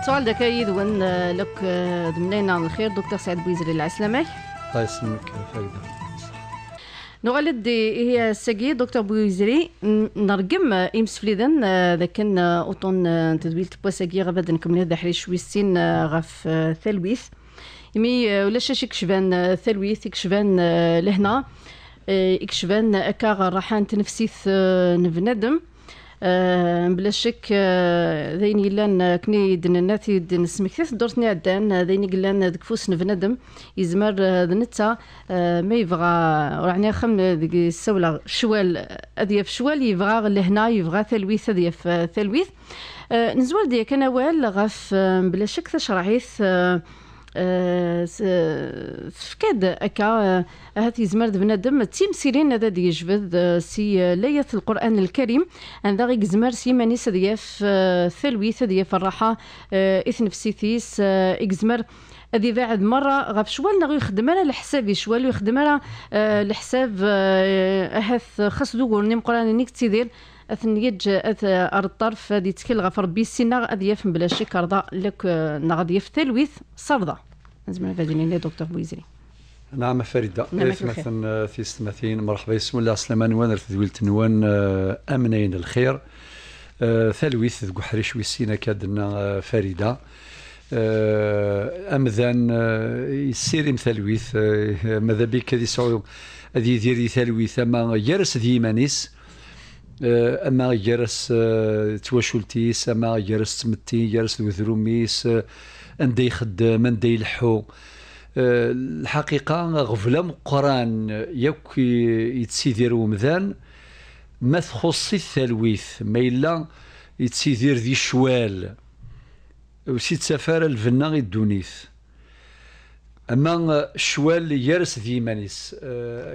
نتوال داك يدون آه، لك آه، دمنينا الخير دكتور سعد بويزري العسلامي الله يسلمك فايدة نغالد إيه هي الساقية دكتور بويزري نرقم إمس آه، فليدن ذاك أوطون تدويلت بوا ساقية غابد نكمل هذا شوي شويسين غاف ثلويث مي ولاش شاش يكشفان ثلويث يكشفان لهنا يكشفان اكاغ راحان تنفسيث نفندم آه، بلا شك آه، ذين لان كني دننات دن سمكتات دورتني عدان آه، ذين قلان ذك فوس نفندم يزمر ذنتا ما يبغى راني خم ذيك السولة شوال أذيف شوال يبغى لهنا يبغى ثلويث أذيف ثلويث نزول ديك أنا وال غف بلا شك تشرعيث آه، فكاد أكا آه، هاتي زمرد بنادم تيم سيرين هذا يجبد آه، سي لاية القرآن الكريم أن ذاغي زمر سي ماني سدياف ثلوي سدياف الراحة إثن في سيثيس إكزمر هذه بعد مرة غاب شوال نغي يخدم على الحساب شوال يخدم على الحساب هاث خاص دوغور نيم قران نيك تيدير اثنيج اث ار الطرف هذه تكل غفر ربي سينا غادي يفهم بلا شك رضا لك آه، غادي يف تلويث صردا لازم غادي نيني دكتور بويزري نعم فريدة نعم آه، في ستماثين مرحبا بسم الله سليمان في دولة نوان آه، أمنين الخير ثلويث ذو حريش ويسينا كادنا فريدة أمذان يسيرم ثلويث ماذا بك ذي سعود هذه ديري ثلويث ما يرس ذي منيس أه، اما جرس أه، تواشولتيس اما جرس تمتي جرس الوثروميس أه، اندي يخدم اندي يلحو الحقيقه غفله مقران ياك يتسيدير ومذان ما تخصي الثلويث ما الا يتسيدير ذي شوال وسي تسافر الفنا غي الدونيث اما شوال يرس ذي مانيس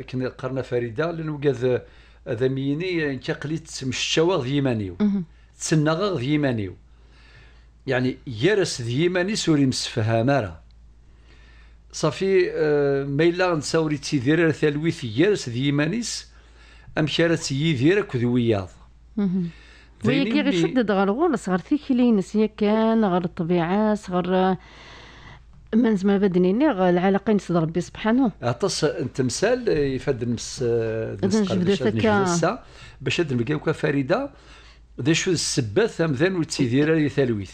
كنا قرنا فريده لنوكاذ هذا ميني كقلي تمشتوى غ يمانيو تسنغ يعني يرس ذي يماني سوري مسفها مارا صافي آه ما الا نساوري تيدير تلويث يارس ذي ام امشي راه تيدير كذ وياض وياك غير شدد غير غور صغر ثيكلينس يا كان غير الطبيعه صغر من زما بدني نيغ العلاقه صدر ربي سبحانه عطس التمثال يفد نمس نمس باش هاد المكاوكا فريده ذا شو السبات امذان وتسيدير ثلويث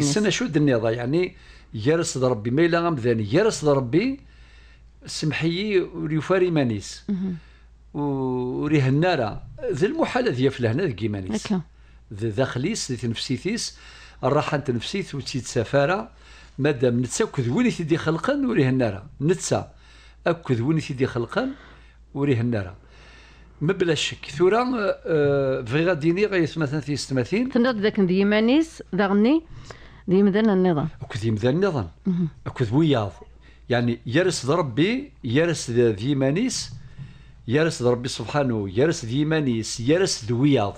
سنة شو النيضه يعني يرس ربي ما الا امذان يرس ربي سمحيي وريفاري مانيس وري هنارا ذا المحال ذي لهنا ذي مانيس ذا داخليس ذي تنفسيتيس الراحه تنفسيت وتيتسافاره مادام نتسى كذ وين يدي t وريه النار نتسى اكذ وين يدي akked وريه النار ما بلا شك ثورا آه، بغي غادي يني غيث مثلا في ستماثيل تنض ذاك دي يمانيس داغني دي يمدان النظام اكذ يمدان النظام اكذ وياض يعني يرس ربي يرس ذي يمانيس يرس ربي سبحانه يرس ذي يمانيس يرس ذوياض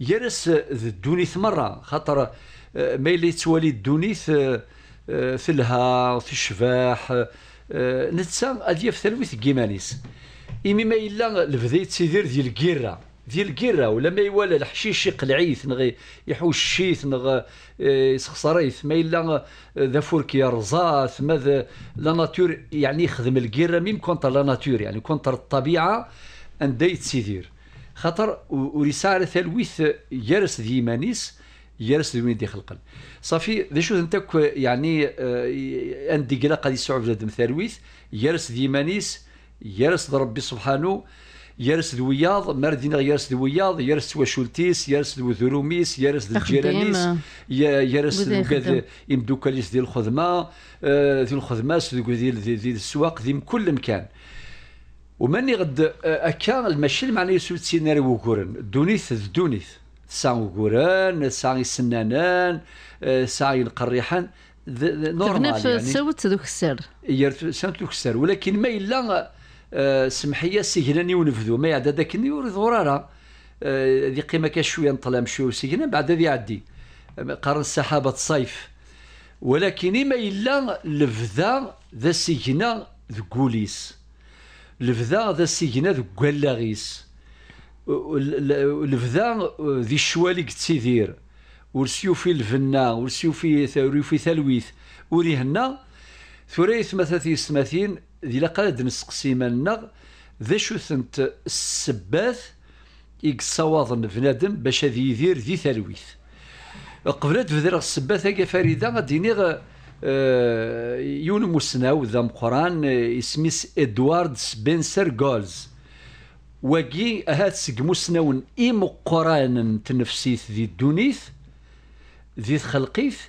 يرس ذ ثمرة خاطر آه، ما اللي تولي الدونيث آه، آه، في الها في الشباح نتسى غادي في ثلويث كيمانيس إيمي ما إلا البدا سيدير ديال الكيرة ديال الكيرة ولا ما يوالى الحشيش يقلعيث نغي يحوش شيث نغ يسخسريث ما إلا ذا فورك يرزاث ماذا لا ناتور يعني يخدم الكيرة ميم كونتر لا ناتور يعني كونتر الطبيعة ديت سيدير خاطر ورساله ثلويث يرس ديمانيس يارس دوين دي خلقا صافي ذا شو انتك يعني اندي آه، قلا قد يسعو بلاد مثارويث يارس ديمانيس يارس ربي سبحانه يارس ذوياض مردينا يارس ذوياض يارس واشولتيس يارس ذروميس يارس الجيرانيس آه. يارس يمدوكاليس ديال الخدمه ذي الخدمه ديال آه، ديال السواق ذي كل مكان وماني غد اكا المشي معناه يسوي تسيناريو وكورن دونيث دونيث تسع وقران سنانان يسنانان تسع آه، يلقريحان نورمال يعني سوت ذوك السر سوت ذوك السر ولكن ما الا آه، سمحيه سجناني ونفذو ما يعدى ذاك يوري ضراره آه، ذي قيمه كاش شويه نطلع مشوي سجن بعد ذي عدي قرن السحابه الصيف ولكن ما الا لفذا ذا ذو ذكوليس لفذا ذا ذو ذكالاغيس الفذا ذي الشوالي تيدير ورسيوفي الفنا ورسيوفي ثوريوفي تلويث وريهنا ثريث مثلا السماثين ذي قاد نسقسي مالنا ذا شو ثنت السباث صواظن بنادم باش هذي يدير ذي ثلويث قبل تفذر السباث هكا فريده غادي نيغ آه، يون مسناو ذا مقران اسميس آه، ادوارد سبنسر جولز وكي هاد سقموسناون اي قرآن تنفسيث ذي الدونيث ذي تخلقيث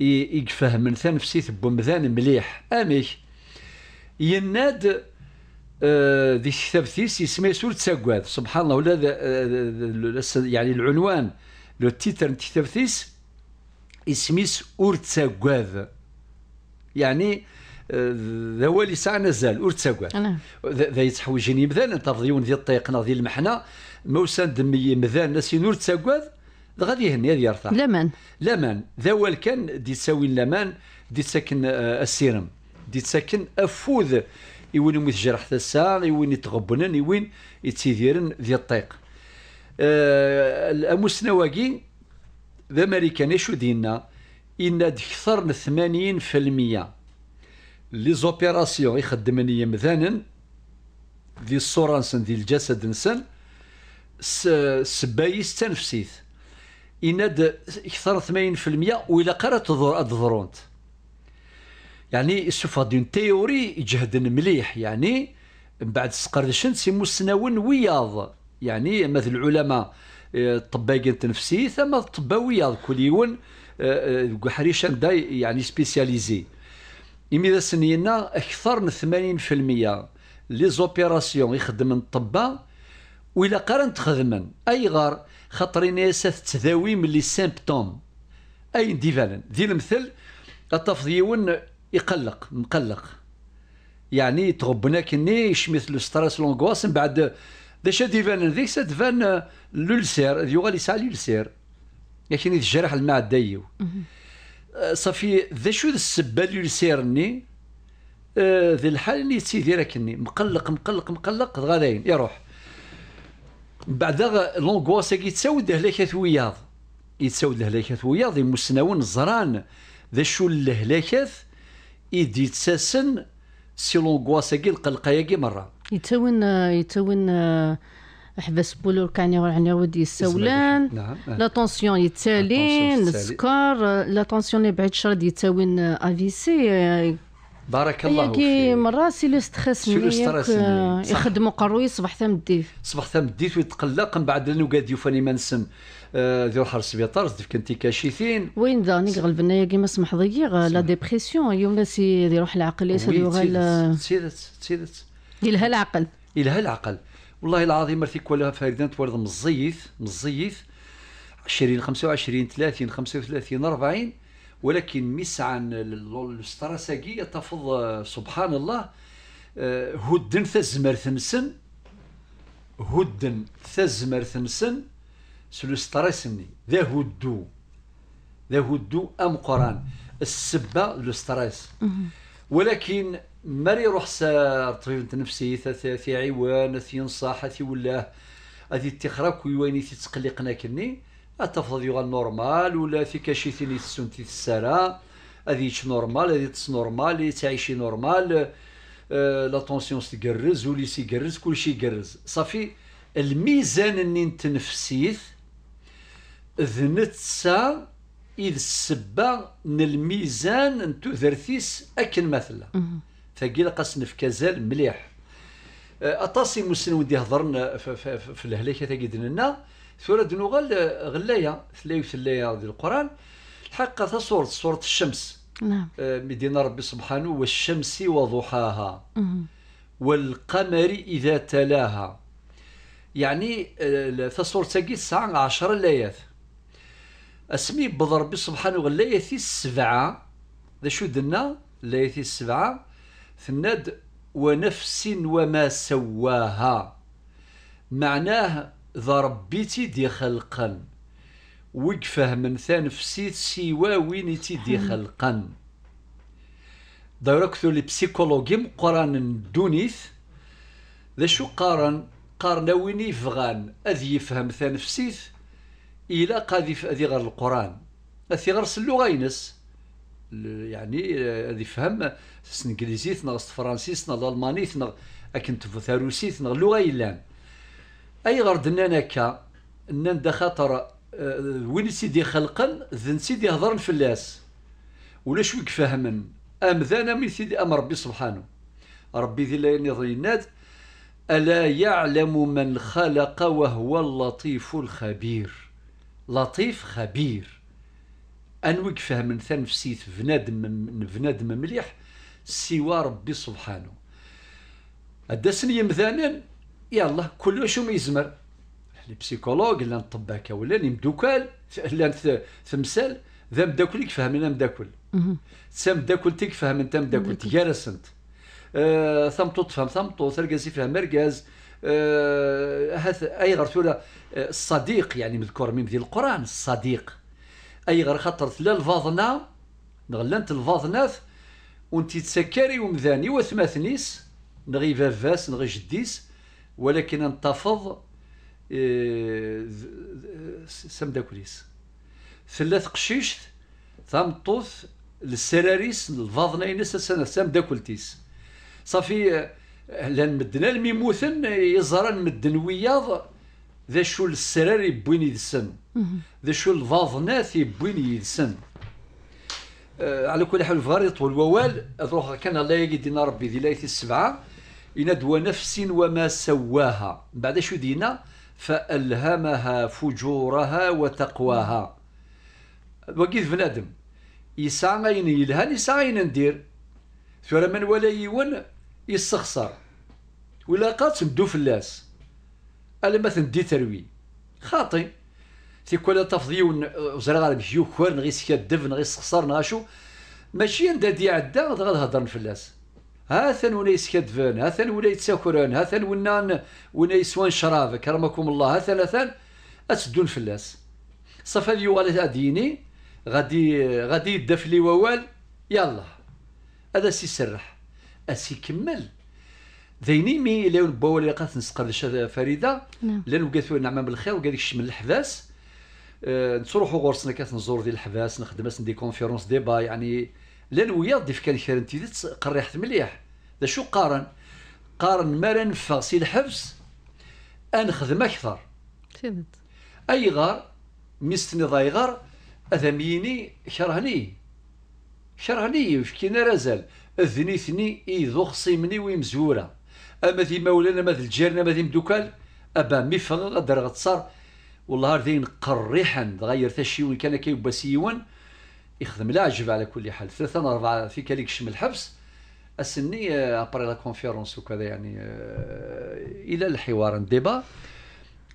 يفهم من تنفسيث بمذان مليح اميك يناد آه ذي كتابتيس يسمي سورة تساقواد سبحان الله ولا يعني العنوان لو تيتر كتابتيس اسميس اور تساقواد يعني ذا ساعه نزال ور نعم ذا يتحوجيني مذان انترضيون ديال الطيقنا ديال المحنة موسان دمي مذان ناسي نور تساكان غادي يهني هذه يرتاح لمان لمان ذا كان دي تساوي لمان دي تساكن آه، السيرم دي تساكن افوذ يوين يموت جرح تسا يوين يتغبنن يوين يتيديرن ديال الطيق أه نواقي ذا ماريكان شو دينا إن دكثر من 80% لي زوبيراسيون يخدم يمذانا ذي الصوره نسن ذي الجسد نسن سبايس تنفسيث يناد اكثر 80% ولا قرات تضر تضرونت يعني السوفا دون تيوري يجهد مليح يعني من بعد سقرشن سي مسناون وياض يعني مثل العلماء آه، طباقين تنفسي ثم طباوياض كل يون آه، آه، حريشان دا يعني سبيسياليزي إمي سنينا أكثر من ثمانين في المية لي زوبيراسيون يخدمن الطبا وإلا قارن تخدمن غار خاطر إناس تداوي من لي سيمبتوم أين ديفالن دي المثل التفضيون يقلق مقلق يعني تغبنا كني يشمث لو ستريس لونغواس من بعد داشا ديفالن ذيك ستفان لولسير يغال سا لولسير لكن يتجرح المعدة أه، صافي ذا شو السبه اللي سيرني أه، ذي الحال اللي تيدير راكني مقلق مقلق مقلق غاداين يروح بعد لونغواس كي تساود هلاكة وياض يتساود هلاكة وياض يمسناون زران ذا شو الهلاكة يدي تساسن سي لونغواس كي القلقه كي مره يتون يتون حبس بولور كان عناود يسولان نعم. أه. لا طونسيون يتالين السكر لا طونسيون اللي بعد شرد يتاوين افيسي بارك الله فيك مرة سي لو ستريس آه، يخدموا قروي صباح ثم الديف صباح ثم الديف ويتقلق من بعد لانه قاد يوفاني ما نسم آه، ذو حر السبيطار زدت كنتي كاشيثين وين ذاني غلبنا يا كيما سمح ضيغ لا ديبرسيون يوم سي يروح العقل يسد وغال تسيدت تسيدت يلها العقل يلها العقل والله العظيم مرتيك ولا فردان تورد مزيف مزيف 20 25 30 35 40 ولكن مسعا الستراساكي تفض سبحان الله آه، هدن تزمر ثمسن هدن تزمر ثمسن سلو ستراسني ذا هدو ذا هدو ام قران السبه لو ستريس ولكن ماري روح سار طبيب نفسي في عيوان في ينصح ثي ولا هذه تخرب وين تتقلقنا كني التفضل يغال نورمال ولا في كاشي ثيني تسون السارة هذه نورمال هذه تس نورمال تعيشي نورمال أه، لا تونسيون تقرز وليس يقرز كل شيء يقرز صافي الميزان اني نتنفسيث ذنت سا إذ السبة من الميزان نتو ذرثيس أكن مثلا قاسن في كازال مليح آه، اطاس مسن ودي هضرنا في الهلاكه تاكي دنا ثورة دنوغال آه، غلايا ثلاي ثلايا ديال القران الحق تصورة صورة الشمس نعم آه، مدينة ربي سبحانه والشمس وضحاها والقمر إذا تلاها يعني تصور تاكي الساعة 10 ليات اسمي بضرب سبحانه غلايا السبعة ذا شو دنا ليثي السبعة ثناد ونفس وما سواها معناه ضربتي دي خلقا وقفه من ثانفسي سوا وينتي دي خلقا دايركتو لي بسيكولوجي مقران دونيث ذا شو قارن قارنا ويني فغان اذ يفهم ثانفسيت الى قاذي اذي غير القران اثي غرس اللغه ينس يعني آه، اذ يفهم سنجليزيت نغ فرانسيس نغ الالمانيت نغ اكن تفوت روسيت نغ اللغه يلان ايغر دنان هكا نان دا خاطر وين سيدي خلقن ذن سيدي هضرن فلاس ولاش ويك ام ذانا من سيدي ام ربي سبحانه ربي ذي لا يناد الا يعلم من خلق وهو اللطيف الخبير لطيف خبير فهم من ثان في سيت بنادم بنادم مليح سوى ربي سبحانه الدسن مثلا يلا كل شو ما يزمر لي بسيكولوج لا نطباكا ولا لي مدوكال لا تمثال ذا مداكل يفهم انا مداكل تسام مداكل فهم انت مداكل تيارسنت آه ثم تفهم ثمطو ثرقاز فيها مركز آه هث اي تقول آه، الصديق يعني مذكور من ذي القران الصديق اي غير خاطر لا الفاضنا غلانت الفاضناث ونتي تسكري ومذاني وثماثنيس نغي فاس نغي جديس ولكن انتفض آه، كوليس ثلاث قشيشت ثمطوث للسراريس الفاضنينس سمدا كوليس صافي لان مدنا الميموثن يزران مدن وياض ذا شو السراري بويني السن ذا شو الفاضنات بويني السن آه، على كل حال الفريط والوال روح كان الليالي دينا ربي ذي ليله السبعه إن دوى نفس وما سواها بعد شو دينا فالهمها فجورها وتقواها وكيد بنادم يسعى غاين يلهان يسعى غاين ندير ثورا من ولا يون يستخسر ولا قاتل دو فلاس الا ما تروي خاطئ تيكون تفضيون غير بجيو كوار نغي سكادف نغي سخسر شو ماشي ندا دي عدا غادي فلاس هاثن ولا يسكدفن هاثن ولا يتساكرن هاثن ونان ولا يسوان شراب كرمكم الله هاثن هاثن اتدون فلاس صافا اليوغال ديني غادي غادي لي ووال يلا هذا سي سرح اسي كمل ذيني مي لون بوالي لقات نسقر فريده نعم لان وقالت نعم بالخير وقال لك الشمل الحباس آه، نصرحوا غرسنا نزور ديال الحباس نخدم اسن دي كونفيرونس ديبا يعني لا نويا ضيف كان خير انت قريحت مليح دا شو قارن قارن ما نفغ سي الحبس انخدم اكثر فهمت اي غار ميستني ضاي غار اذميني شرهني شرهني وشكينا رازال اذنيتني ايذو خصيمني ويمزوره اما ذي مولانا ما ذي الجيرنا ما ذي مدوكال ابا ميفغ غدر غتصار والله ذين قريحا غير تشي وين كان كيبا سيون يخدم لا عجب على كل حال ثلاثة أربعة في كاليك شم الحبس السني ابري لا كونفيرونس وكذا يعني آه، الى الحوار الديبا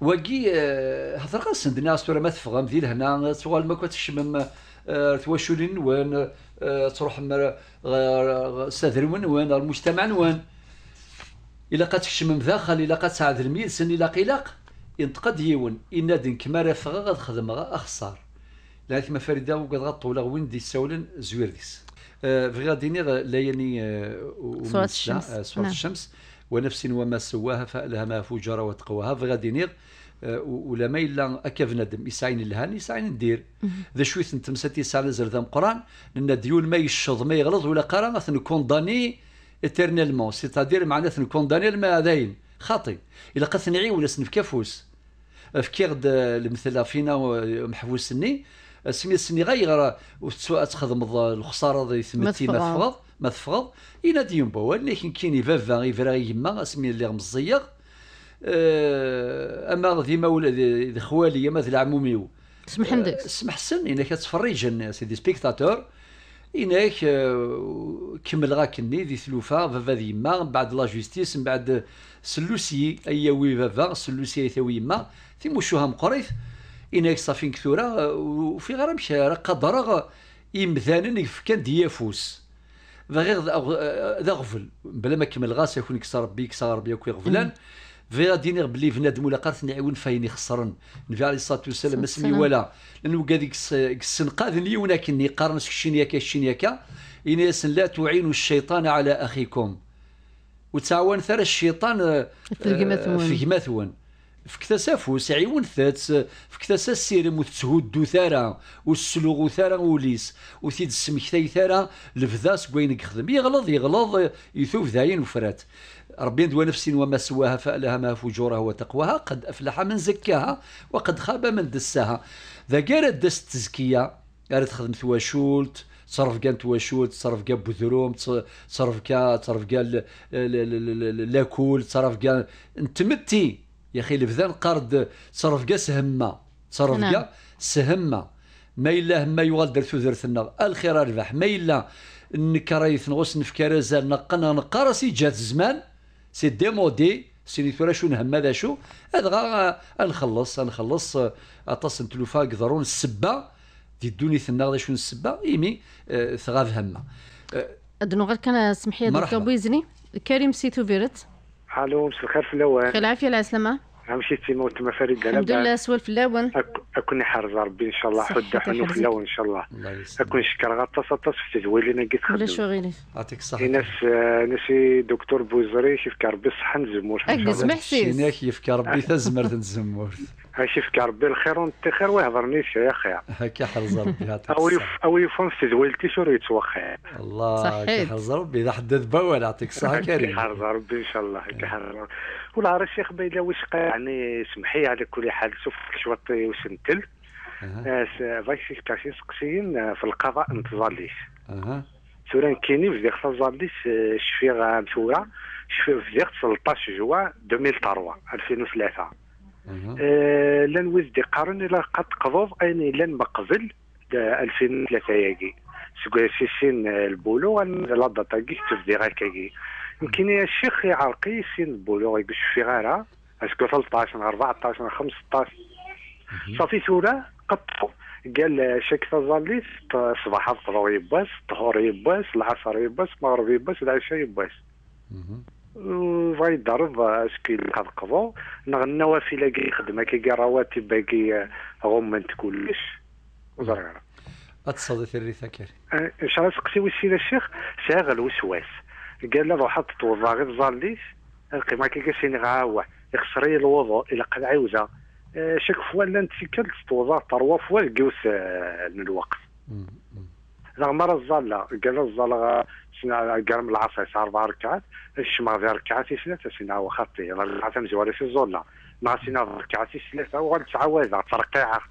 وكي آه، هضر غير سندنا استورا ما تفغى مدير هنا سوال ما كتشمم آه، تواشو وين تروح سادر وين المجتمع وين الا قد تشمم داخل الا قد سعد الميل سن الا قلاق ينتقد يون إن ينادي كما راه فغا غا أخسر لكن ما فريده وقد غطولا وين دي سولن زوير ديس آه، فغا ديني لياني آه، صورة الشمس آه، صورة نعم. الشمس ونفس وما سواها فألها ما فجر وتقواها فغا ديني ولا ما الا اكا ندم يسعين لها يسعين ندير ذا شويت نتمسات يسعى زردا مقران لان ديون ما يشض ما يغلط ولا قرا كونداني اترنالمون سيتادير معناتها كونداني الماذاين خاطي الا قد نعي ولا سنف كافوس كيرد المثل فينا محبوس سميت سني غير سواء تخدم الخساره ذي ثمتي ما تفرض ما تفرض الى يوم بوال لكن كاين فافا غير يما اسمي اللي مزيغ اما ديما ولاد خوالي مثل العموميو سمح عندك آه، سمح حسن انك كتفرج الناس دي سبيكتاتور انك آه، كمل غاكني دي ثلوفا فافا ذي من بعد لا جوستيس من بعد سلوسي وي فافا سلوسي ثوي يما في مقريث مقريف إنك صافي كثورة وفي غير راه قدر إمذانا يفكان ديافوس فغير ذا غفل بلا ما كمل غاس يكون يكسر ربي يكسر ربي يكون غفلان في غادي نير بلي بنادم ولا قرث نعاون فاين يخسرن النبي عليه الصلاه والسلام ما سمي ولا لانه قال ديك السنقاذ لي ولكني قارن الشينيكا الشينيكا ياس لا تعينوا الشيطان على اخيكم وتعاون ثرى الشيطان في جماثون فكتاس عيون عيونتات فكتاس السيرم وتتهدو ثارا وسلوغو ثارا وليس وثيد السمكتاي ثارا لبدا سكوين يخدم يغلظ يغلظ يثوف ذاين وفرات ربي ندوى نفس وما سواها فألها ما فجورها وتقواها قد أفلح من زكاها وقد خاب من دساها ذا قال دس التزكية قال تخدم تواشولت تصرف كان تواشوت تصرف كان بذروم تصرف كان تصرف كان لاكول تصرف كان انتمتي يا اخي البذان قارد تصرف كاع سهم تصرف كاع نعم. سهم ما الا ما يوغل درتو درتنا الخير ربح ما الا نكرايث نغوص نفكر زال نقنا نقرا سي جات الزمان سي ديمودي سيني ثورا شو نهم هذا شو هذا غا نخلص نخلص اتصل نتلوفا قدرون السبه دي دوني ثنا غدا شو السبه ايمي آه، ثغاف همه آه، ادنو غير كان سمحي لي كريم سيتو فيرت الو الخير في الاول خير العافيه العسلامه عمشي موت ما فريد الحمد لله سوال في الاول اكون حرز ربي ان شاء الله حد حنو في الاول ان شاء الله اكون شكر غطاس غطاس في التدويل انا قلت خدم علاش غيري يعطيك الصحه إيه، ناس ناس دكتور بوزري يفك ربي الصحه نزمور اكز محسيس يفكر ربي تزمر تنزمور هاشي فيك ربي الخير خير ويهضرني يا خير هكا حرز ربي يعطيك او يفون في زويلتي شور يتوخى الله حرز ربي اذا حدد بوال يعطيك الصحه كريم حرز ربي ان شاء الله آه. حرز ربي ولا عرفت شيخ بايله واش يعني سمحي على كل حال شوف شوطي واش نتل آه، فايسيك تاع شي سقسيين آه، في القضاء نتظليش اها سورا كيني في زيخ تظليش شفي غا مشورة شفي في زيخ 13 جوا 2003 2003 آه لن وزدي قرن الى قد قضوض ان لن مقبل 2003 ياكي سكو سيسين آه، البولو ان لا داتاكي تفدي غاكاكي يمكن يا شيخ يعرقي سين البولو يقش في غارة اسكو 13 14 15 صافي ثورة قطو قال آه، شك تظليت صباح الطلوع يباس الظهر يباس العصر يباس المغرب يباس العشاء يباس فاي ضرب اشكي القضقضو نغنا وفيلا لاكي خدمه كي رواتب باكي غمنت كلش زرعه اتصلت الريثا كيري راه سقسي وسيد الشيخ شاغل وسواس قال له حط توضا غير زاليش القيمة كي كاسين غاوة يخسري الوضوء الى قد عاوزة أه، شك فوا لان تسكل توضا تروا فوا لقيوس آه، الوقت زعما راه الزالا قال سنا قال من العصر اربع ركعات الشمع غير ركعات سنا سنة وخطي راه العثم مزوالي في الزولة مع سنا ركعات ثلاثه تسعة تعوضها ترقيعه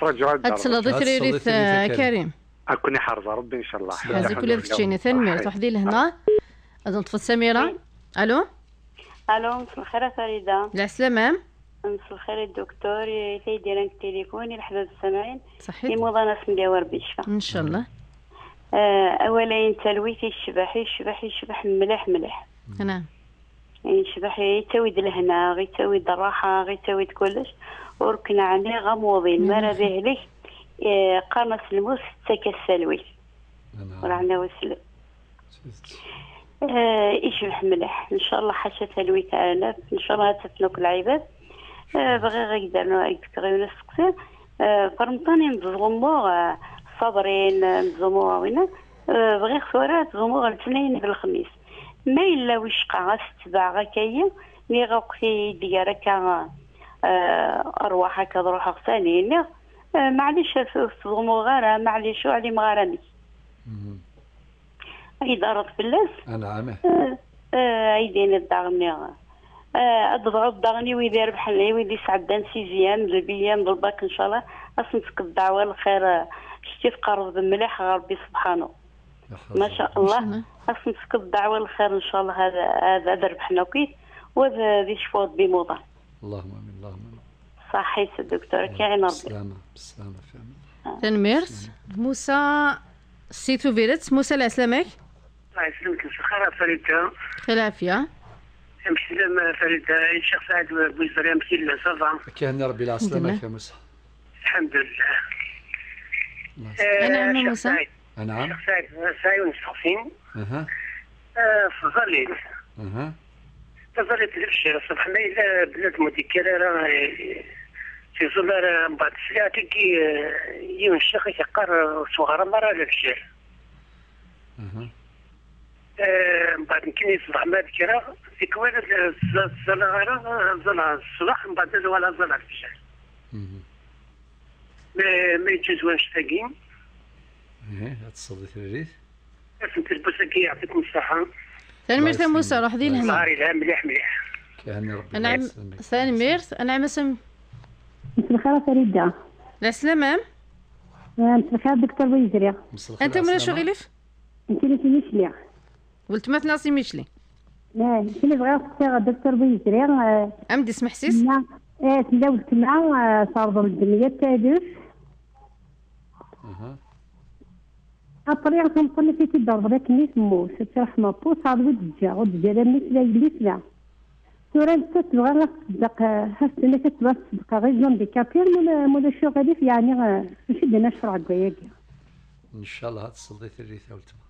ترجع هاد ريث آه، كريم اكوني حارزة ربي ان شاء الله يعزيك ولا فتشيني ثاني توحدي لهنا اظن طفل سميره الو الو مساء الخير فريده لا سلامه مساء الخير الدكتور سيدي رانك تليفوني لحباب السامعين صحيح لموضة ناس ربي بالشفاء ان شاء الله آه اولا تلويتي الشبح الشبح الشبح مليح مليح نعم الشبح يعني يتاويد الهنا غيتاويد الراحة غيتاويد كلش وركن عليه غموضين نعم. ما به عليه آه، قرنص الموس تكا السلويث نعم. ورانا وسلم آه يشبح مليح ان شاء الله حاشا تلويت انا ان شاء الله تفنوك العباد آه، بغي بغيغ يقدر يكثر يونس سقسي فرمطاني نتزغمو صابرين آه، نتزغمو وينا آه، بغيغ ثورة تزغمو غير الاثنين بالخميس ما إلا وشقا غا ستباع غاكايا ني غوقتي ديال هكا أرواح هكا نروح معليش تزغمو غارة معليش وعلي مغارمي إدارة فلاس نعم دين الدار مني تضغط آه، دغني ويدير بحال ويدي سعدان سيزيام زبيام بالباك ان شاء الله اصنتك الدعوه الخير آه، شتي قرض مليح ربي سبحانه ما شاء الله اصنتك الدعوه الخير ان شاء الله هذا هذا ربحنا وهذا ذي شفوات بموضه اللهم امين اللهم امين صحيت الدكتور كيعين ربي بالسلامه بالسلامه آه. تنميرت موسى سيتو فيرت موسى العسلامك الله يسلمك بخير فريده بخير العافيه مسلم فريد الشيخ سعد بوزري مثل كيهنا ربي على السلامة نعم. يا موسى الحمد لله أنا أنا موسى نعم الشيخ سعد سعيد مستخفين أها آه، فضلت أها فضلت الشيخ صباح ما بلاد مذكرة راه في زمر آه، بعد سلاتي كي آه، يمشي الشيخ يقر صغار مرة للشيخ آه، من بعد كي يصبح ما بكرا في كوالد الزلغرة آه، الصباح من بعد ولا زلغ الفجر ما يتجوانش تاقين ايه تصدي الريف اسم تلبسها كي يعطيكم الصحة تنميرت موسى روح دين لهنا نهاري لها مليح مليح كيهني ربي نعم انا عم اسم مساء الخير فريدة لا سلامة آه، مساء الخير دكتور ويزري انت من شغلك انت اللي في ولتماتنا سي ميشلي اه كي بغا اختي غادا تربي يجري امدي سمح سيس اه تلا ولتما صارض الدنيا تادف اها ابري كنقول قلنا في تضرب ذاك اللي سمو سترح مابو صار ودجا ودجا لا مثل اللي سمع تورا انت تبغى تصدق هاست آه، انا كتبغى تصدق غير جون دي كابير مولا مولا شو غادي يعني نشد آه، انا الشرع كاياكي ان شاء الله هاد الصديق الريثه ولتما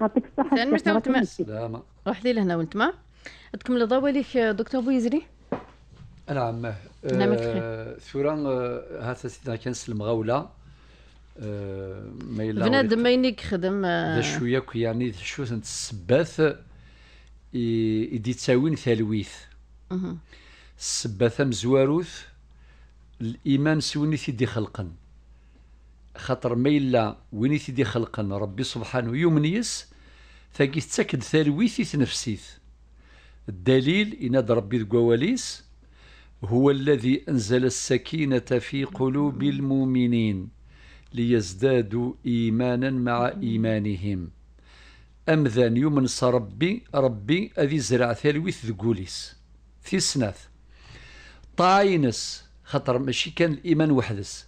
يعطيك الصحة زين مش تما سلامة وحدي لهنا ونتما تكمل ضواليك دكتور بويزري نعم, نعم، آه، ثورا آه، هذا سيدنا كنسلم غوله آه، ميلا بنادم ما ينيك خدم ذا شويه يعني شو السباث يدي تساوين ثلويث السباثه مزواروث الايمان سوني سيدي خلقا خاطر ما الا وين تيدي خلقا ربي سبحانه يمنيس تاقي تسكد ترويث تنفسيت الدليل إن ربي ذقواليس هو الذي أنزل السكينة في قلوب المؤمنين ليزدادوا إيمانا مع إيمانهم أمذان يمنص ربي ربي أذي زرع ثلويث ذقوليس في سناث طاينس خطر ماشي كان الإيمان وحدس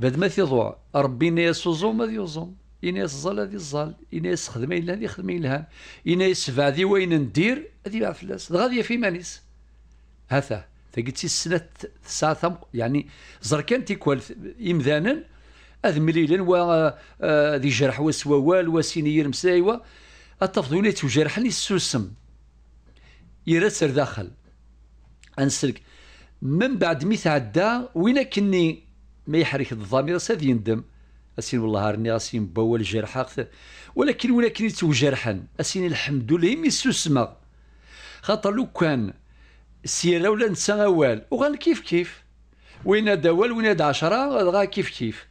بعد ما تيضوع ربي يسوزوم ما يوزوم إناس ظل هذه الظل إناس خدمة إلا هذه خدمة إلهام إناس فادي وين ندير هذه بعد فلاس غادية في مانيس هذا تقيتي السنة تسعة ثم يعني زركان تيكوال إمذانا أذ مليلا و ذي جرح وسوال وسينير مسايوا التفضيلات وجرحني السوسم يرسر داخل أنسلك من بعد مي عدا وين كني ما يحرك الضمير ساد يندم اسين والله راني اسين بول جرحاق ولكن ولكن توجرحا اسين الحمد لله مي سوسما خاطر لو كان سيرة ولا نسى اوال وغان كيف كيف وين اوال وين عشرة غا كيف كيف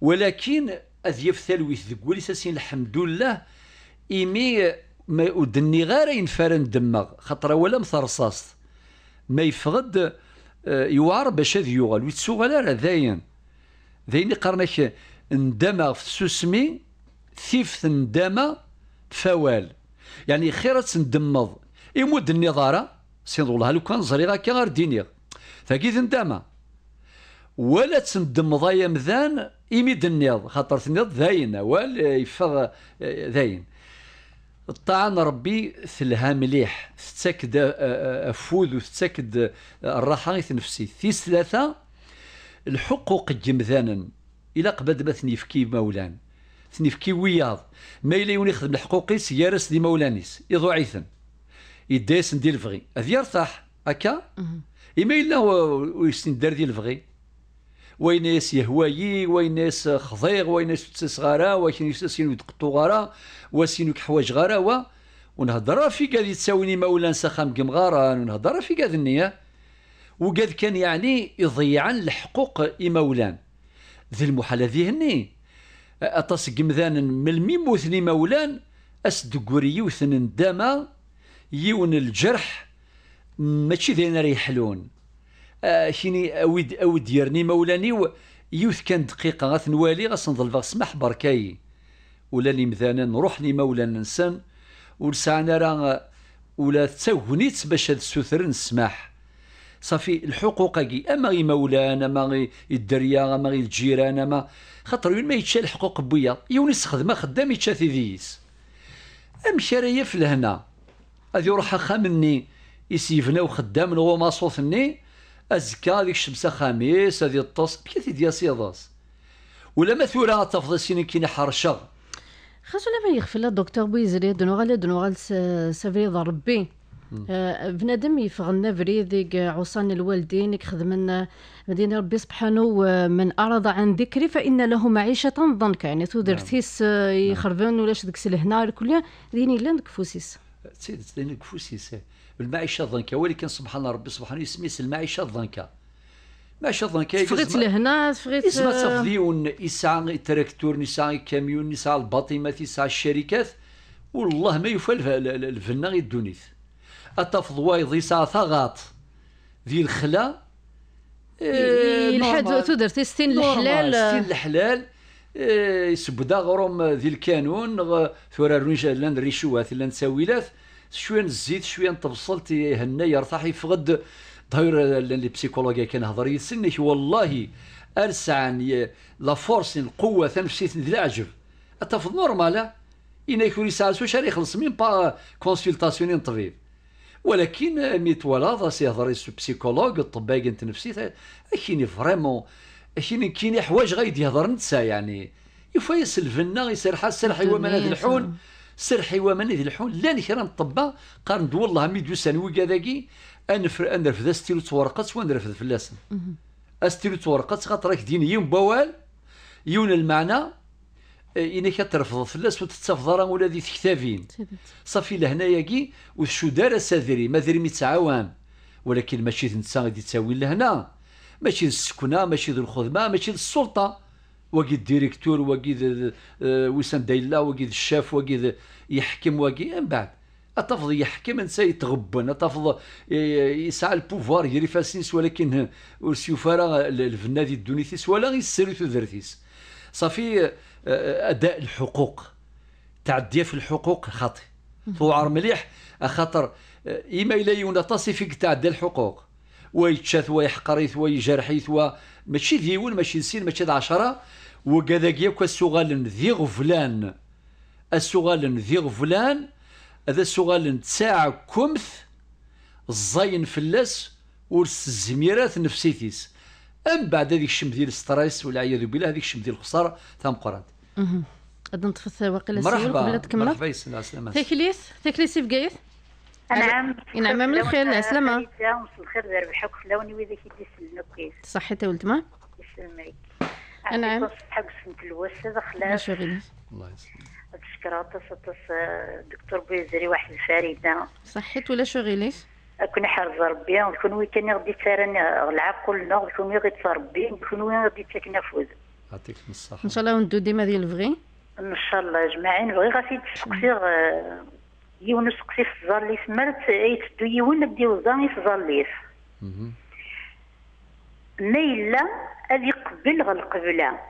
ولكن اذيف ثلويث ذكولي اسين الحمد لله ايمي ما ودني غير ينفر ندمغ خاطر ولا مثرصاص ما يفقد آه، يوعر باش هذا يوغل ويتسوغل راه داين داين قرنك ندما سوسمي ثيف ندما فوال يعني خيرة تندمض يمد النظارة سين والله لو كان زري غاكا غير دينيغ ثاكي ولا تندمض يا مذان يمد النيض خاطر النيض ذاين وال يفغ ذاين الطعن ربي ثلها مليح تتاكد افوذ وتتاكد الراحه نفسي في ثلاثه الحقوق جمذانا الا قبل ما تنفكي مولان تنفكي وياض ما الى يوني يخدم الحقوقي سيارس دي مولانيس يضعيثن يديس ندير الفغي هذا يرتاح هكا إما إلا ويسن دار ديال الفغي ويناس يهوايي ويناس خضيغ ويناس تسغارا ويناس سين يدقطو غارا وسين حوايج غارا و ونهضر في قاد يتساويني مولان سخام قمغارا ونهضر في قاد النية وقاد كان يعني يضيعن الحقوق مولان ذي المحال ذي هني أطاس قمذان ملمي موثني مولان أسدقوري يوثن ندامة يون الجرح ماشي ذينا ريحلون آه أود أود يرني مولاني يوث كان دقيقة غثنوالي غسنظل فغ سمح بركاي ولا لي مذانا نروح لي مولانا نسان ولسعنا راه ولا تاونيت باش هاد السوثر نسمح صافي الحقوق كي اما غي مولانا ما غي الدريه ما غي الجيران ما خاطر وين ما يتشال حقوق بويا يوني يستخدمها خدام يتشا ذيس امشي راهي في لهنا هذه يروح خامني يسيفنا وخدام هو ماصوثني ازكى هذيك الشمسه خميس هذه الطاس بكي ديال سيضاس ولا ما ثورا تفضل كي حرشه لا ما يغفل الدكتور بويزري دنوغال دنوغال سافري ربي آه، بنادم يفغلنا بريد عصان الوالدين خدمنا مدينه ربي سبحانه من اعرض عن ذكري فان له معيشه ضنكا يعني تو درتيس نعم. آه، نعم. يخربان ولاش ديك لهنا الكل ديني لان ديك فوسيس سيد ديني كفوسيس المعيشه ضنكا ولكن سبحان الله ربي سبحانه يسميس المعيشه ضنكا معيشه ضنكا تفغيت لهنا تفغيت يسمى آه، تفضيون يسعى تراكتور يسعى كاميون يسعى الباطيمات يسعى الشركات والله ما يوفى الفنا غير الدونيث اتفضوايضي ثغاط ذي الخلا إيه الحد تودر ستين الحلال ستين الحلال آه، سبدا غروم آه، ذي الكانون ثورا رنجال لان ريشوات لان ساويلات شويه الزيت شويه تبصل هنا يرتاح يفقد ظهير آه، لي بسيكولوجيا كان هضر يسنك والله ارسع لا فورس القوه تنفسيت ذي العجب اتفض نورمال إنا يكون يسال شاري يخلص من با كونسلتاسيون طبيب ولكن مي توالاد يهضر بسيكولوغ الطباق انت نفسي اكيني فريمون اكيني كيني حوايج غايد يهضر نتسا يعني يفا يسلفنا يسرحا سرحي ومن هذا الحون سرحي ومن هذا الحون لا نكرا نطبا قارن والله ميدو سانوي سنوي كذاكي انفر ذا ستيلو تورقت ونرفد فلاسن استيلو تورقت خاطر راك ديني يوم بوال يون المعنى إيه، انك ترفض فلاس وتتفض راه ولا ذي تكتافين صافي كي وشو دار سادري ما دري متعاون ولكن ماشي نتا غادي تساوي لهنا ماشي السكنه ماشي ذو الخدمه ماشي السلطه واقي الديريكتور واقي آه، وسام دايلا واقي الشاف واقي يحكم واقي إيه، من بعد اتفض يحكم انسى يتغبن اتفض يسعى البوفوار يري فاسنس ولكن سيوفارا الفنادي الدونيثيس ولا غير السيريثو درتيس صافي اداء الحقوق تعدي في الحقوق خاطئ ثوار مليح خاطر آه، اما الا ينتص فيك تعدى الحقوق ويتشاث ويحقريث ويجرحيث ماشي ديون ماشي نسين ماشي عشرة وكذاك ياك السغال ذي غفلان السغال ذي غفلان هذا السغال تاع كمث الزين فلاس ورس الزميرات نفسيتيس ام بعد هذيك الشم ديال ستريس والعياذ بالله هذيك الشم ديال الخساره تام قران اظن تفصل واقيلا سيول قبل تكمل مرحبا يسنا عسلامة تاكليس في بقايف نعم نعم من الخير العسلامة مساء الخير ربحك فلاوني وإذا كي تسلم كيف صحي تا ولتما يسلمك نعم حق سنت الوسط هذا خلاص الله يسلمك تشكر آه، دكتور بيزري واحد الفريدة صحيت ولا شغيليش كنا حرز ربي كون وي كان غادي تسارن العاق كلنا نكون غادي تربي نكون وي غادي تاكنا فوز يعطيك الصحة ان شاء الله وندو ديما ديال الفغي ان شاء الله اجمعين بغي غادي تسقسي يونس سقسي في الزليف مرت يتدو يون بديو زاني في الزليف ما الا غادي قبل غنقبلها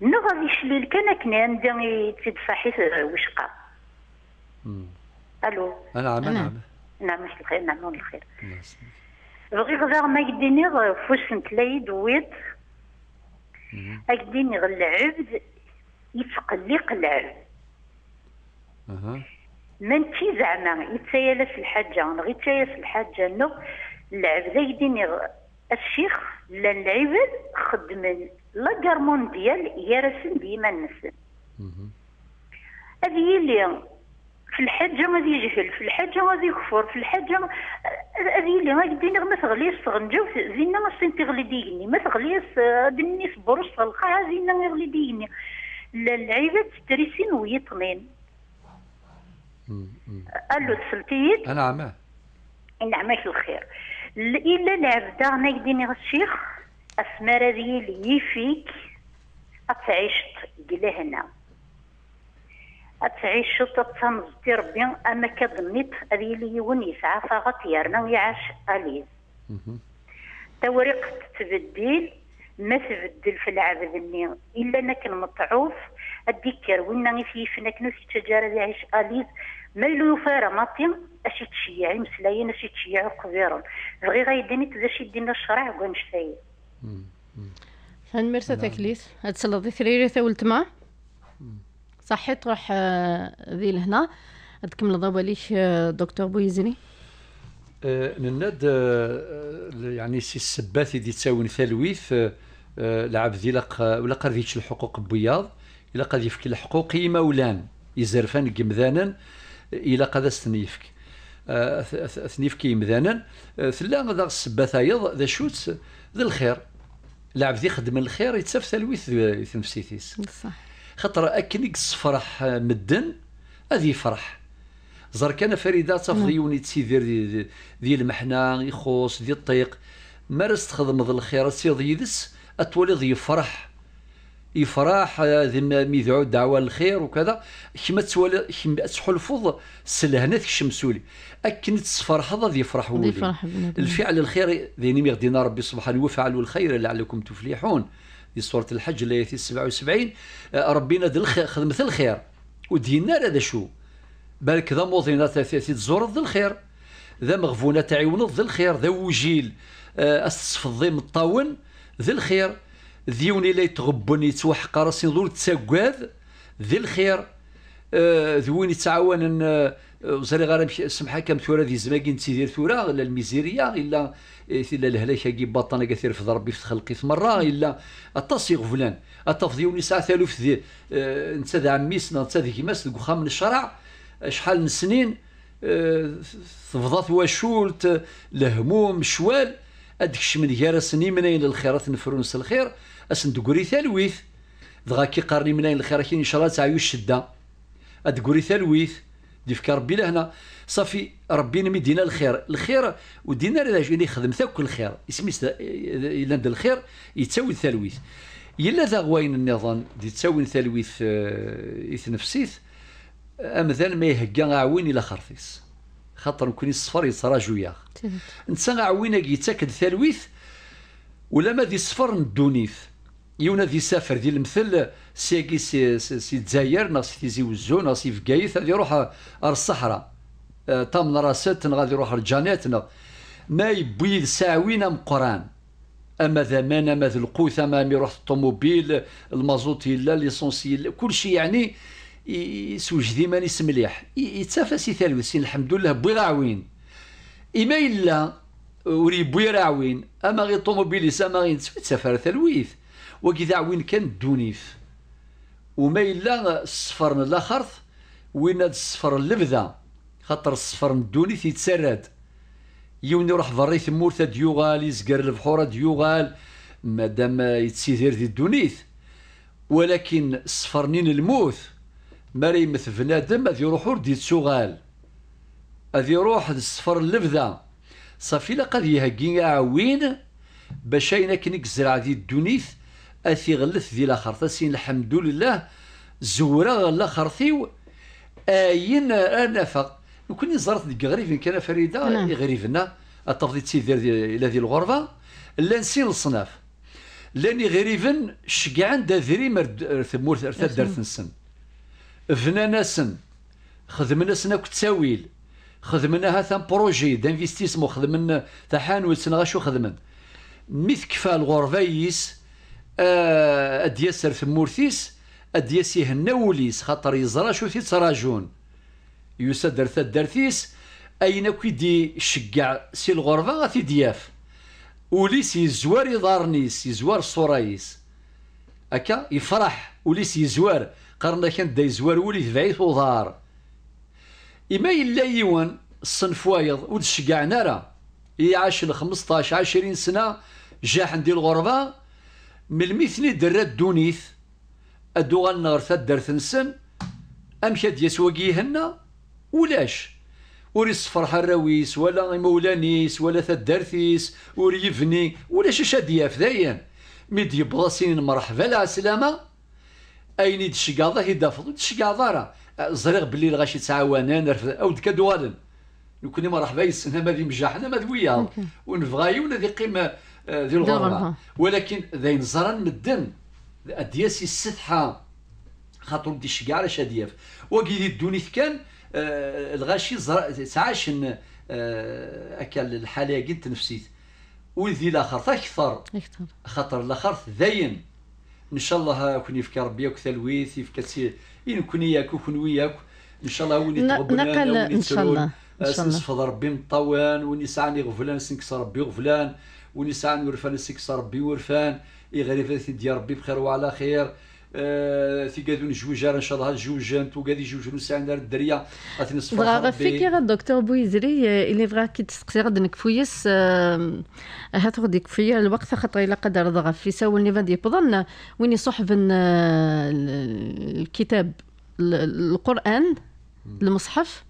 نا غادي يشلل كان كنا تيد صحيت وشقه الو نعم نعم نعم الخير نعم الخير بغي غير ما يديني فوش نتلاي دويت اكدي نغ العبد يتقلق العبد اها من تي زعما يتسيلس الحاجه يعني غير تسيلس الحاجه نغ العبد اكدي نغ الشيخ لان العبد خدم لا كارمون ديال يارسن ديما نسن هذه اللي في الحجه غادي يجهل في الحجه غادي يكفر في الحجه هذه اللي ما قدينا ما تغليش تغنجو زينا ما سين تغلي ديني ما تغليش آه، دني في بروش تلقاها زينا يغلي ديني العيبات تريسين ويطنين الو تسلتيك نعم في الخير الا العبده انا قديني الشيخ اسمار هذه اللي يفيك تعيشت قلا هنا تعيش وتتنزدي ربي اما كظنيت اللي يون يسعى فغط يرنا ويعاش اليز توريق تتبدل ما تبدل في العبد مني الا انك المطعوف الذكر وين في فنك نفس التجاره يعيش اليز ما لو يفارى ماطي أشي تشيع مسلاين أشي تشيع قبيرا بغي غيديني تزاش يدينا الشرع فيه. فهن مرسى نعم. تكليس هاد سلطي ثريري ثولتما صحي تروح آه، ذي لهنا عندكم الضوء ليش آه، دكتور بويزني آه، نناد يعني سي السبات اللي تساوي تلويث لعب ذي لق ولا قرذيتش الحقوق بياض الا قد يفك الحقوق مولان يزرفان قمذانا الا قد استنيفك اثنيفك يمذانا ثلا ذا السبات يض ذا شوت ذا الخير لعب ذي خدم الخير يتسف تلويث نفسيتيس صح خاطر اكن يصفرح مدن هذه فرح زر كان فريده تفضي نعم. يوني تسيدير دي, دي المحنه يخوص ذي الطيق مارس تخدم ذي الخير سيض يدس اتولد يفرح يفرح ذم ميدعو دعوة للخير وكذا كيما تولي كيما تحلفظ سلهنا الشمسولي اكن تصفرح هذا يفرح ولي الفعل الخير ذي غادي ربي سبحانه وفعلوا الخير لعلكم تفلحون دي سوره الحج الايه 77 ربينا دل خدمه الخير ودينا راه شو بالك ذا موضينا تزور ذا الخير ذا مغفونا تعيون ذا الخير ذا وجيل آه، أسف الظيم الطاون ذا الخير ذيوني لا يتغبن يتوحق راسي ذو التساقاذ ذا الخير آه، ذوين يتعاون آه، وزري غير سمحه كم ثوره ذي زماكين تيدير ثوره الا الميزيريه الا الا آه، الهلاك كي باطنه كثير في ضربي في خلقي في مره الا اتصي غفلان اطفضي ساعه ثالوث ذي انت ذا عميسنا انت ذي كيماس ذي من الشرع شحال من سنين تفضات وشولت الهموم شوال من غير سني منين الخيرات نفرونس الخير اسن دقري ثالويث دغا كي قرني منين الخير كي ان شاء الله تعيوش الشده ادكوري ثلويث ديفك ربي لهنا صافي ربي نمي دينا الخير الخير ودينا اللي جيني خدم تاك الخير اسميس الا ند الخير يتساوي التلويث الا ذا غواين النظام دي تساوي اث نفسيث يتنفسيث امثال ما يهكا عوين الى خرطيس خاطر نكون الصفر يتراجو جويا انت عوين يتاكد ثلويث ولا ما دي صفر ندونيث يونا ذي سافر ذي المثل سيكي سي سي تزاير ناس تيزي وزو ناس في غادي يروح الصحراء تام آه، راست غادي يروح رجاناتنا ما يبيد ساوينا قران اما ذا اما ذي القوث اما يروح الطوموبيل المازوت يلا ليسونسيل كل شيء يعني يسوجدي مانيس مليح سي ثالوث الحمد لله بوي عوين إما إلا وري بوي عوين أما غير الطوموبيل أما غير نتسفر ثلويث وكذا عوين كان دونيف وما الا الصفر من وين هذا الصفر اللبذه خاطر الصفر من الدونيث يتسرد يون يروح بري ثمورت ديوغال يزقر البحور ديوغال مادام يتسير دي الدونيث ولكن الصفر الموت ما ريمث بنادم هذي يروح ردي تسوغال هذي يروح الصفر اللبذه صافي لا قد يهكي عوين باش اينا كنك زرع دي الدونيث اثي غلث ذي الآخر تسين الحمد لله زورا ثيو اين انا فق كوني زرت ديك غريب كان فريده نعم. غريفنا التفضيل تيدير الى ذي الغرفه لا نسين الصناف لاني غريبا شقعان داذريم ثمورت ارتدرت نسن فنانا سن خدمنا سنا كتساويل خدمنا هذا بروجي دانفيستيسمون خدمنا تحانوت سنا غاشو خدمن ميث كفا الغرفه يس آه، اد يسر ثمورتيس اد يسيهنا وليس خاطر يزرا شو تيتراجون يسدر درثيس اين كي شقع سي الغربه غادي دياف وليس يزوار يضارنيس يزوار صورايس هكا يفرح وليس يزوار قرنا كان دا يزوار وليس بعيث وضار إما إلا يوان الصنف وايض ودشقعنا راه إي عاش 15 20 سنه جا ندير الغربه ملمي ثني درات دونيت الدوغال ثا دارت نسن امشا يسوى هنا ولاش وريس فرحة الراويس ولا مولانيس ولا ثا ثدارثيس وريفني ولاش شادية في ذاين ميد يبغى سنين مرحبا لا سلامة أين تشقاضة هي دافض تشقاضة راه زريغ بلي الغاشي تعاوانا نرفض أو كدوالن دوالن نكوني مرحبا يسنا ما ذي مجاحنا ما ذويا ونفغايو ونذي قيمة آه، ذي الغربه ولكن ذين زرا مدن دياسي السثحة خاطر دي شكاع على شادياف وكيدي الدونيث كان آه، الغاشي تعاشن آه اكل الحاله قد نفسيت وذي الاخر اكثر خاطر الاخر ذاين ان شاء الله كون يفك ربي ياك تلويث يفك ان كون ياك وكون وياك ان شاء الله وني تغبنا وني تسرون نسفض آه، ربي مطوان الطوان وني سعني غفلان سنكس ربي غفلان ونسعى ورفان السكس ربي ورفان يغريف ديال ربي بخير وعلى خير في آه، قادو نجوجار ان شاء الله جوج انتو قادي جوج نساء دار الدريه غتنصف بغا غفيك غا دكتور بويزري آه، الي بغا كي تسقسي غاد نكفيس هات غادي كفيا آه، الوقت خاطر الا قدر ضغط في ساولني غادي يبضن وين يصحب الكتاب القران المصحف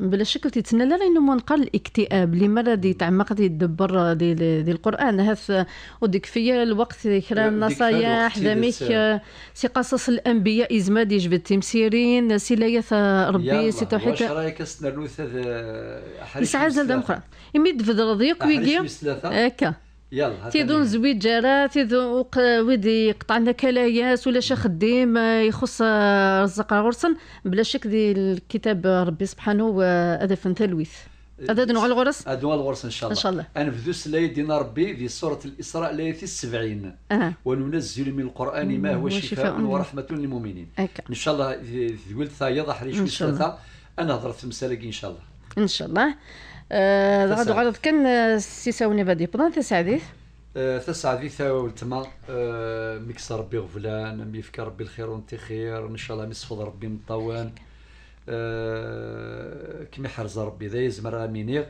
بلا شك تيتسنى لا انه منقر الاكتئاب لماذا دي تعمق يدبر دي, دي, دي القران هاث وديك فيا الوقت كرام نصايح ذميك سي قصص الانبياء ازما دي جبد تمسيرين سي لا ربي سي توحيد واش رايك استنى لوث احريش يسعى زاد اخرى يمد في ضيق ويجي هكا يلا تيدون زويجرة جرا ويدي قطع لنا كلاياس ولا شي خديم آه، يخص آه، رزق غرسن بلا شك دي الكتاب ربي سبحانه إيه، هذا فن تلويث هذا دنو على الغرس هذا الغرس ان شاء الله ان شاء الله انا انفذو لا دينا ربي في سوره الاسراء الايه السبعين أه. وننزل من القران ما هو شفاء ورحمه للمؤمنين ان شاء الله ذويل ثايض حريش ان شاء الله انا هضرت في مسالك ان شاء الله ان شاء الله آه، غادي غلط كان آه، ساوني بادي بلان تسعديث إيه؟ آه، تسعديث تما ميكس ربي غفلان ميفك ربي الخير وانت خير ان شاء الله مسفض ربي مطوان كيما حرز ربي ذا يزمر امينيغ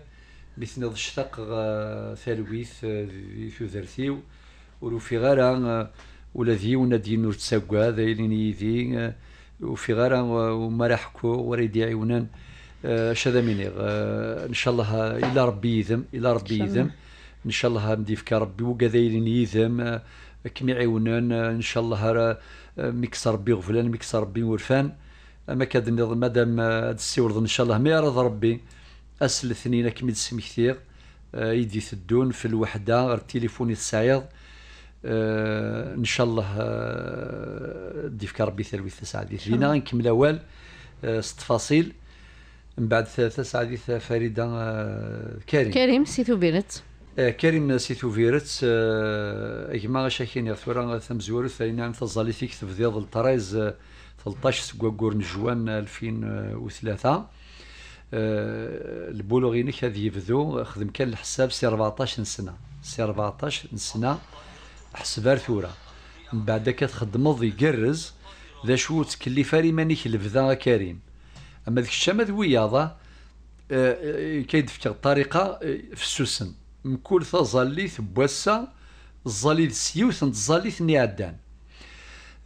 مثل الشتاق ثالويث في ثوذرثيو ولو في غارة ولا ذي ونادي نور تساقا ذا يليني ذي وفي غارة وما راح كو وريدي عيونان شذا آه، منيغ آه، ان شاء الله الى ربي يذم الى ربي يذم ان شاء الله فيك ربي وكذايرين يذم آه، كم يعاونون ان شاء الله ميكس ربي غفلان ميكس ربي ورفان اما كاد مادام هاد السيورد ان شاء الله ما يرضى ربي اسل الاثنين كمي كثير يدي تدون في الوحده غير التليفون يتسايض ان شاء الله ديفك ربي ثلوي ساعات فينا نكمل اوال التفاصيل من بعد ثلاثة سعدي فريده آه، كريم كريم سيتو بيرت آه، كريم سيتو فيرت إجماع آه، إيه، شاكين يا ثورا تمزور ثاني تظليتيك نعم، تبديض الطرايز 13 سكواكور نجوان 2003 البولوغينيك هذا يبدو خدم كان الحساب سي 14 سنه سي 14 سنه حسب ثورة من بعد ضي يقرز ذا شو تكلف ريمانيك لبذا كريم اما ذيك الشامه ذوياضه آه، آه، كيدفك الطريقه آه، في السوسن مكول زاليث بواسا زاليث سيوث زاليث نيعدان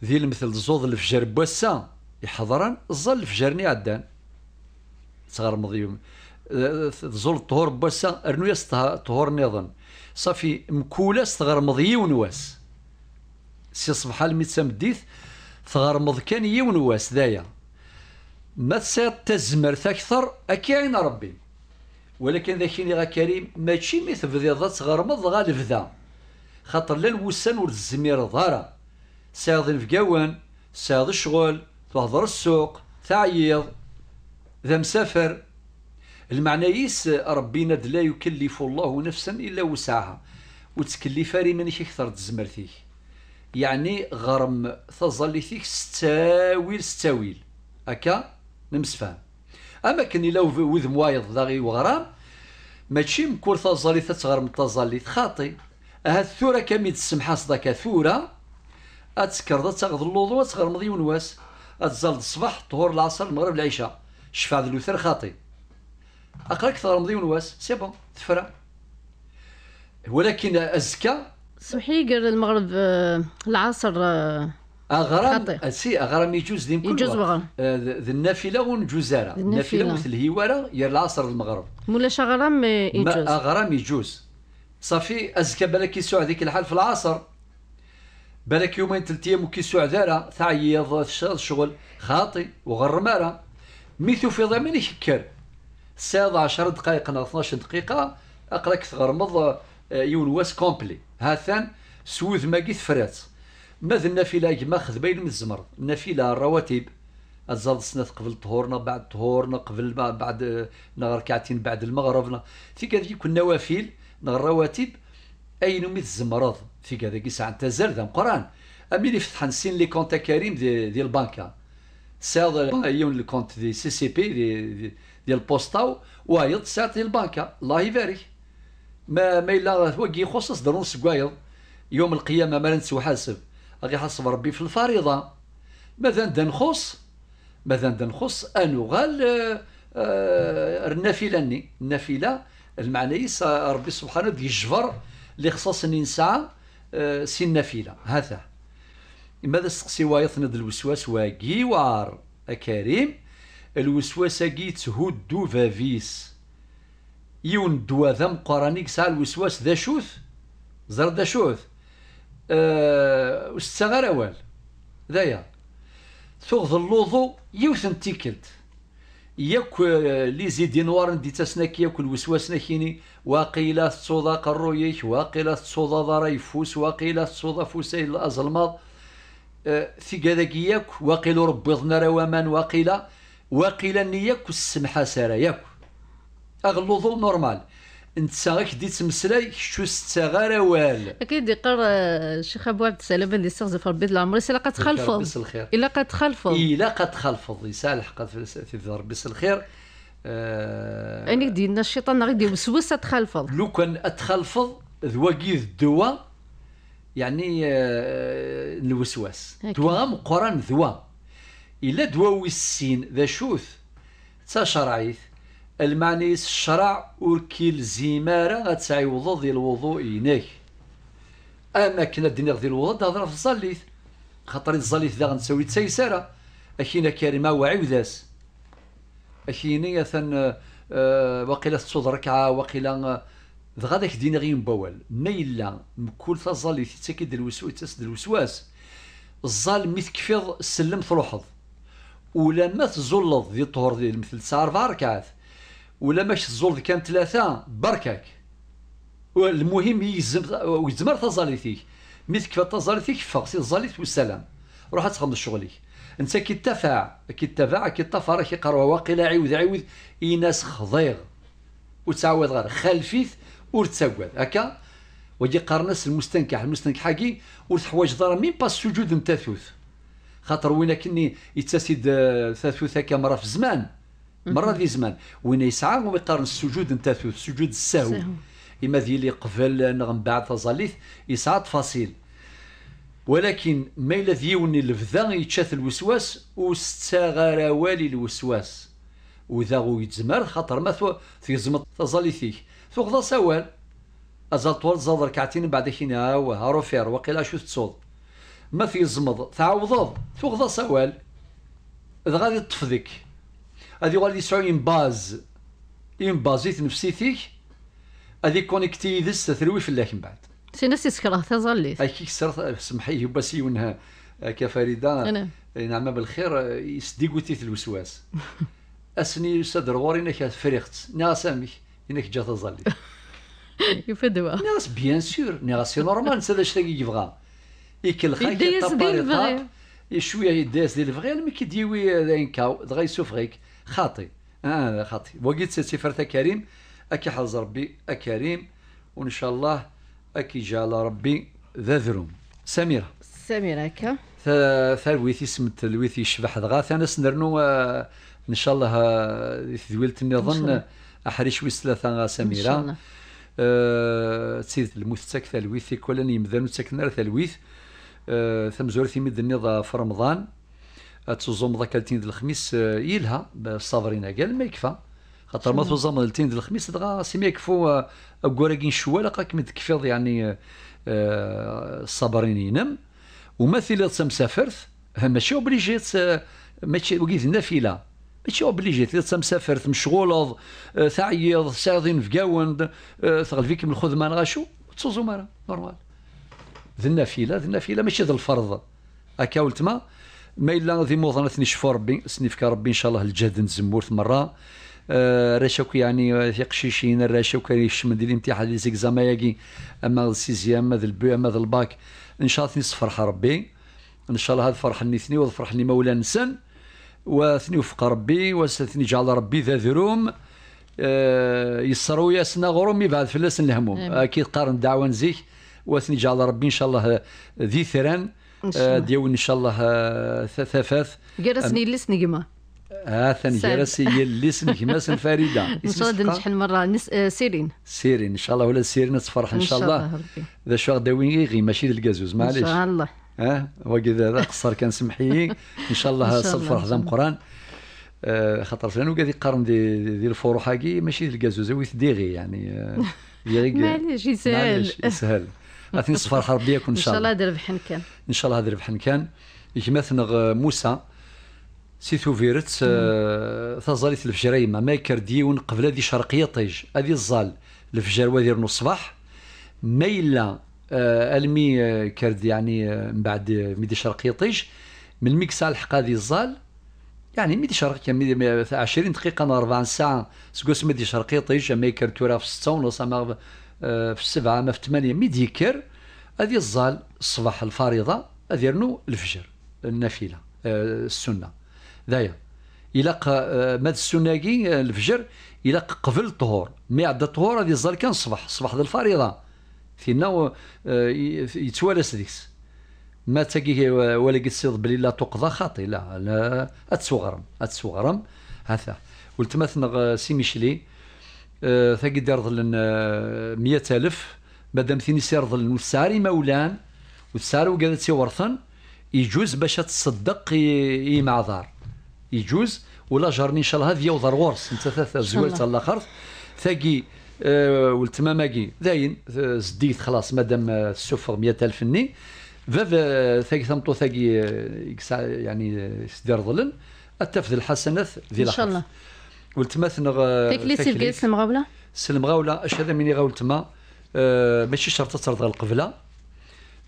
ذي المثل زوض الفجر بواسا يحضران الظل الفجر نيعدان صغار مضيوم زول الطهور بواسا ارنو ياس طهور نيضن صافي مكولاس صغار يون واس سي صبحا الميت سامديث تغرمض كان يون واس دايا ما تصير تزمرت أكثر أكاين ربي ولكن ذاك غا كريم ماشي مي تبذيض تغرمض غا ذا خاطر لا الوسان ولا الزمير ظهرا ساعد الفقاوان ساعد الشغل تهضر السوق تعيض ذا مسافر المعنى يس ربينا لا يكلف الله نفسا الا وسعها وتكلف كثر اكثر فيه يعني غرم فيك ستاويل ستاويل هكا نمسفان اما كان الا وذ موايض داغي وغرام ماشي مكور تازالي تتغر من تازالي خاطي ها الثوره كامل السمحه صداك ثوره اتسكرض تاخذ اللوضو تغرمض مضي ونواس اتزال الصباح طهور العصر المغرب العشاء شفا هذا لوثر خاطي اقرا كثر مضي ونواس سي بون تفرع ولكن ازكى سمحي قال المغرب آه، العصر آه، اغرام سي اغرام يجوز ديم يجوز وغرام آه، ذي النافله ونجوزاره النافله مثل الهواره يا العصر المغرب مولاش اغرام يجوز اغرام يجوز صافي ازكى بالك يسوع هذيك الحال في العصر بالك يومين ثلاث ايام وكيسوع دارا تعيض الشغل خاطي وغرماره ميثو في ضمن يشكر ساعة 10 دقائق 12 دقيقة اقراك تغرمض آه، يون واس كومبلي هاثان سوذ ماكي فرات مثل النافله جماع خذبايل من الزمر النافله الرواتب الزاد سنات قبل طهورنا بعد طهورنا قبل بعد نهار ركعتين بعد المغرب في كذا يكون نوافل نهار رواتب اين من الزمرض في كذا كي ساعه تزال ذا قران امي اللي فتح نسين لي كونتا كريم ديال دي البنكه ساد يون الكونت دي سي سي بي ديال دي البوسطاو وهي ديال البنكه الله يبارك ما ما الا هو كيخصص درون سكوايض يوم القيامه ما نسو حاسب غادي يحاسب ربي في الفريضه مثلا دنخص مثلا دنخص انو غال آه، النافله ني النافله المعنى ربي سبحانه دي الجبر اللي خصصني نسعى آه، سي النافله هذا ماذا وايث ند الوسواس واكي وار كريم الوسواس كي تهدو فافيس يون دوا ذم قرانيك سال الوسواس ذا شوث زر ذا شوث أه وستا غير اوال دايا تغض اللوضو يوث تيكلت ياك آه، لي زيدي نوار ندي تسناك ياك الوسواس ناكيني واقيلا تصودا قرويك واقيلا تصودا دارا يفوس واقيلا تصودا فوسي الازلماض أه في كذاك ياك واقيلا ربيضنا روامان واقيلا واقيلا نياك السمحه سارة ياك اغلوضو نورمال انت دي تمسلاي شو ستاغار اوال اكيد يقر الشيخ ابو عبد السلام اللي استغزف ربي طول عمره الا قتخلفض الا قد خلفه الا قد خلفه يسال حق في ربي الخير آه يعني دينا الشيطان غادي يوسوس اتخلفض لو كان اتخلفض ذواكي الدواء يعني آه الوسواس دواء مقران ذواء الا دواء السين ذا شوث تا شرعيث المعنى الشرع وركي الزمارة غتعيوض ديال الوضوء يناك اما كنا الدنيا ديال الوضوء تهضر في الزليث خاطر الزليث دا غنساوي تسيسرة اخينا كريمة وعوذاس اخيني ثن وقيلة تصود ركعة ذا غاديك دينا غين بوال ما الا مكول تزليث تاكيد الوسواس تسد الوسواس الظال مي تكفيض السلم تروحض ولا ما تزلط دي طهر ديال مثل تسعة ربع ركعات ولا ماش الزول كان ثلاثه بركاك المهم يزم ويزمر تزاليتيك مثل كيف تزاليتيك فغ سي تزاليت والسلام روح تخدم شغلك انت كي تفاع كي تفاع كي طفر كي قروا واقيلا عيود اي ايناس خضيغ وتعاود غير خلفيث ورتسود هكا وجي قرنس المستنكح المستنكح حقي وتحواج ضرا مين با السجود نتا ثوث خاطر وين كني يتسد آه، ثاثوث هكا مرة في الزمان مرة ذي زمان وين يسعى ويقارن السجود نتاع السجود السهو إما ذي اللي قبل من بعد تظليف يسعى تفاصيل ولكن ما إلا وني الفذا يتشاث الوسواس وستغار والي الوسواس وإذا غو يتزمر خاطر ما ثو تيزمر ثو غدا سوال أزال طول زاد ركعتين بعد كينا هو روفير وقيل شو تصود ما في الزمض ثو غدا سوال إذا غادي تفضيك غادي باز يسعو باز ينبازيت نفسيتيك هذه كونيكتي ذس تروي فلاك من بعد سي ناس يسكره تظليت اي كي كسر سمحي يبا سيونها كفريده نعم بالخير يسديكوتي الوسواس اسني استاذ رغوري انك فريقت نا سامي انك جا تظلي يفدوا ناس بيان سور ناس نورمال سا اش تلاقي يبغى يكلخا يديس ديال الفغير شويه يديس ديال الفغير مي كيديوي ان كاو دغا يسوفغيك خاطي آه خاطي وقيت سفرة كريم أكي حظ ربي أكريم وإن شاء الله أكي جال ربي ذذروم سميرة سميرة كا ثالويثي سمت الويثي شبح دغاث أنا سنرنو آه، إن شاء الله آه، ذويلت النظن أحريش ويس ثلاثة سميرة أه تسيد المثتك ثلويث كلن يمذنو تسكنر ثالويث أه ثم زورثي مد النظا في رمضان تزوم ذاك التين ديال الخميس آه، يلها بالصابرين قال ما يكفى خاطر ما تزوم التين ديال الخميس دغا ما يكفو كوراكين آه، شوال قاك مد تكفيض يعني آه، الصابرين ينام وماثل مسافرت ماشي اوبليجيت ماشي وقيت نافله ماشي اوبليجي تلقى مسافر مشغول تعيض ساعدين في كاون فيك من الخدمه نغاشو تسوزو مرا نورمال ذا النافله ذا النافله ماشي ذا الفرض هكا ولتما ما الا غادي ذي موضنات نشفو ربي سنيفك ربي ان شاء الله الجهد نزمورت مره آه راشاك يعني في قشيشين راشاك يعني من ديال الامتحان لي زيكزاما ياكي اما السيزيام اما البو اما الباك ان شاء الله فرحه ربي ان شاء الله هذا فرحني ثني وفرحني مولانا نسن وثني وفق ربي وثني جعل ربي ذا ذروم آه يسروا ياسنا غروم يبعد فلاس الهموم اكيد قارن دعوان زيك وثني جعل ربي ان شاء الله ذي ثران آه، ديون ان شاء الله ثفاث آه، جرسني اللس نجمه هاثن جرسي يلس نجماس فريده ان شاء الله نجح المره نس... آه، سيرين سيرين ان شاء الله ولا سيرين تفرح ان شاء الله ذا شو داوين غي ماشي الكازوز معليش ان شاء الله اه وكذا هذا قصر كان سمحي ان شاء الله صفر حزام قران خاطر فلان وكذا قرن دي, دي الفروحه ماشي الكازوز ويث ديغي يعني معليش يسهل معليش يسهل غادي نصفر حربيه كون ان شاء الله ان شاء الله هذا كان ان شاء الله هذا ربحن كان يمثل آه، موسى سي ثوفيرت تازاليت آه، الفجريمة ما كرديون قبل هذه شرقية طيج هذه الزال الفجر وذير الصباح ما إلا آه، المي كرد يعني من بعد ميدي شرقية طيج من الميكسا الحق هذه الزال يعني ميدي شرقية ميدي 20 دقيقة 40 ساعة سكوس ميدي شرقية طيج ما كرد تورا في 6 ونص في السبعة ما في الثمانية مي ديكر هذه الظال الصباح الفريضة أذيرنو الفجر النافلة آه، السنة دايا إلا آه، ماد السنة كي آه، الفجر إلا قبل الطهور مي عدا الطهور هذه الظال كان الصباح الصباح الفريضة فينا يتوالس ديس ما تاكي ولا قد سيض بلي لا تقضى خاطي لا لا اتسوغرم اتسوغرم هذا ولتمثنا سي ميشلي آه، ثقي دار ظلن مية آه، ألف مادام ثيني سير ظلن وساري مولان وساري وقالت سي ورثن يجوز باش تصدق اي معذار يجوز ولا جرني ان شاء الله هذه وضر ورث انت ثلاثة زوال تاع الاخر ثقي أه ولتماماكي داين زديت خلاص مادام آه، السفر ألف ني فاف ثقي ثمطو ثقي يعني سدير ظلن التفذ الحسنات ذي ان شاء الله ولتما ثنغ تكليس الكيس اش هذا مني غاول تما أه ماشي شرط تصرد غا القبله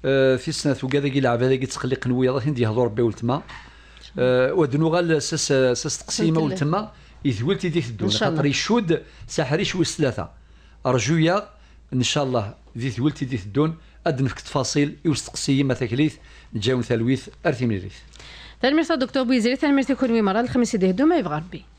أه في سنه وكذا ذاك يلعب هذا كي تخليق نوي راه يهضر ربي ولتما أه ودنو غال ساس ساس تقسيمه ولتما يثول تيديك الدون خاطر يشود ساحري شوي ثلاثه ارجويا ان شاء الله ذي ثول تيديك الدون ادنفك تفاصيل يوستقسي ما تكليث نجاون ثلويث ارثي من الريث تلميرت دكتور بويزيري تلميرت كون وي مرة الخميس يدهدو ما يبغى ربي